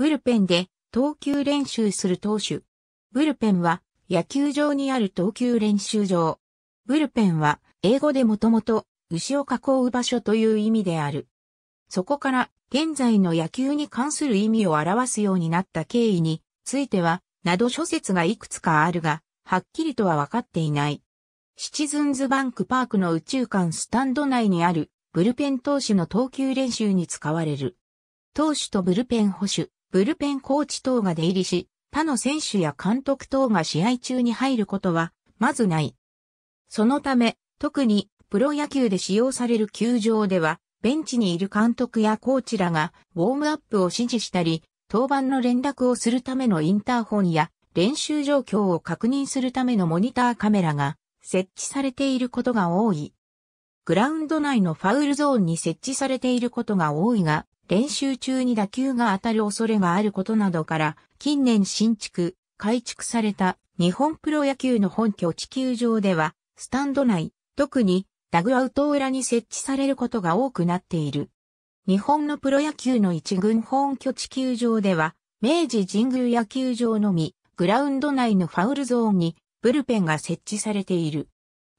ブルペンで投球練習する投手。ブルペンは野球場にある投球練習場。ブルペンは英語でもともと牛を囲う場所という意味である。そこから現在の野球に関する意味を表すようになった経緯については、など諸説がいくつかあるが、はっきりとは分かっていない。シチズンズバンクパークの宇宙館スタンド内にあるブルペン投手の投球練習に使われる。投手とブルペン捕手、ブルペンコーチ等が出入りし、他の選手や監督等が試合中に入ることは、まずない。そのため、特にプロ野球で使用される球場では、ベンチにいる監督やコーチらがウォームアップを指示したり、登板の連絡をするためのインターホンや練習状況を確認するためのモニターカメラが設置されていることが多い。グラウンド内のファウルゾーンに設置されていることが多いが、練習中に打球が当たる恐れがあることなどから、近年新築、改築された日本プロ野球の本拠地球場では、スタンド内、特にダグアウト裏に設置されることが多くなっている。日本のプロ野球の一軍本拠地球場では、明治神宮野球場のみ、グラウンド内のファウルゾーンにブルペンが設置されている。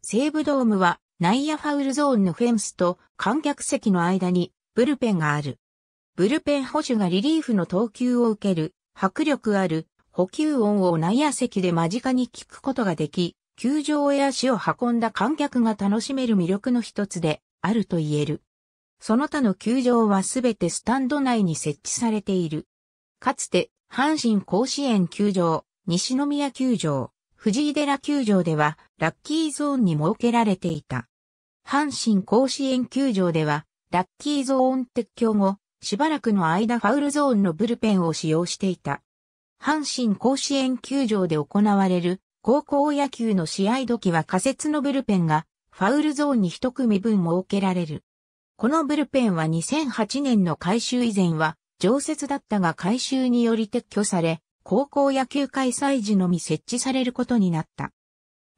西武ドームは内野ファウルゾーンのフェンスと観客席の間にブルペンがある。ブルペン捕手がリリーフの投球を受ける、迫力ある補給音を内野席で間近に聞くことができ、球場へ足を運んだ観客が楽しめる魅力の一つであると言える。その他の球場はすべてスタンド内に設置されている。かつて、阪神甲子園球場、西宮球場、藤井寺球場では、ラッキーゾーンに設けられていた。阪神甲子園球場では、ラッキーゾーン撤去後、しばらくの間ファウルゾーンのブルペンを使用していた。阪神甲子園球場で行われる高校野球の試合時は仮設のブルペンがファウルゾーンに一組分設けられる。このブルペンは2008年の改修以前は常設だったが改修により撤去され、高校野球開催時のみ設置されることになった。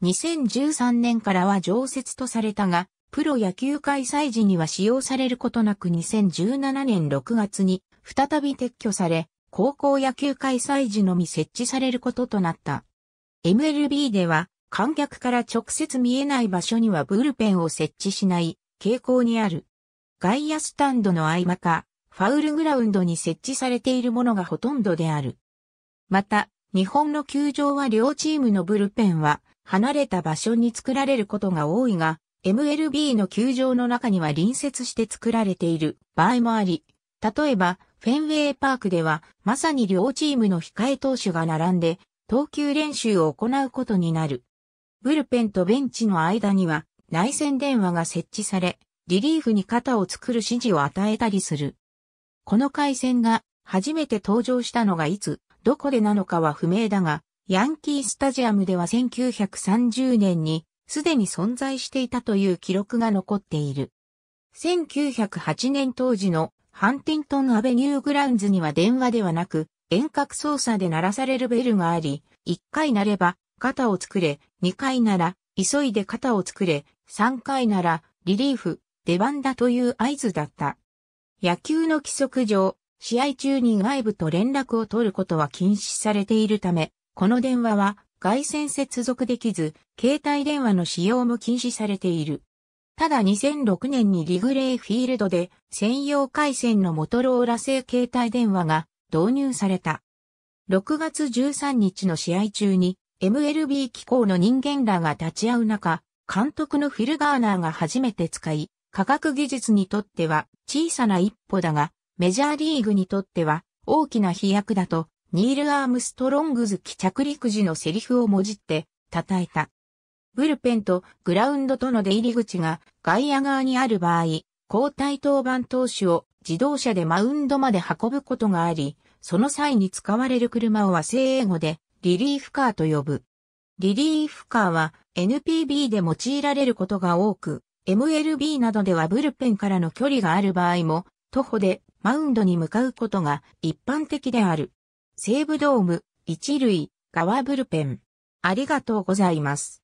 2013年からは常設とされたが、プロ野球開催時には使用されることなく2017年6月に再び撤去され、高校野球開催時のみ設置されることとなった。MLB では観客から直接見えない場所にはブルペンを設置しない傾向にある。外野スタンドの合間か、ファウルグラウンドに設置されているものがほとんどである。また、日本の球場は両チームのブルペンは離れた場所に作られることが多いが、MLB の球場の中には隣接して作られている場合もあり、例えば、フェンウェイパークでは、まさに両チームの控え投手が並んで、投球練習を行うことになる。ブルペンとベンチの間には、内線電話が設置され、リリーフに肩を作る指示を与えたりする。この回線が、初めて登場したのがいつ、どこでなのかは不明だが、ヤンキースタジアムでは1930年にすでに存在していたという記録が残っている。1908年当時のハンティントンアベニューグラウンズには電話ではなく、遠隔操作で鳴らされるベルがあり、1回鳴れば肩を作れ、2回なら急いで肩を作れ、3回ならリリーフ、出番だという合図だった。野球の規則上、試合中に外部と連絡を取ることは禁止されているため、この電話は外線接続できず、携帯電話の使用も禁止されている。ただ2006年にリグレイフィールドで専用回線のモトローラ製携帯電話が導入された。6月13日の試合中に MLB 機構の人間らが立ち会う中、監督のフィルガーナーが初めて使い、科学技術にとっては小さな一歩だが、メジャーリーグにとっては大きな飛躍だとニール・アームストロングズ機着陸時のセリフをもじって、称えた。ブルペンとグラウンドとの出入り口が外野側にある場合、交代登板投手を自動車でマウンドまで運ぶことがあり、その際に使われる車を和製英語でリリーフカーと呼ぶ。リリーフカーは NPB で用いられることが多く、MLB などではブルペンからの距離がある場合も、徒歩でマウンドに向かうことが一般的である。西武ドーム、一塁、側ブルペン。ありがとうございます。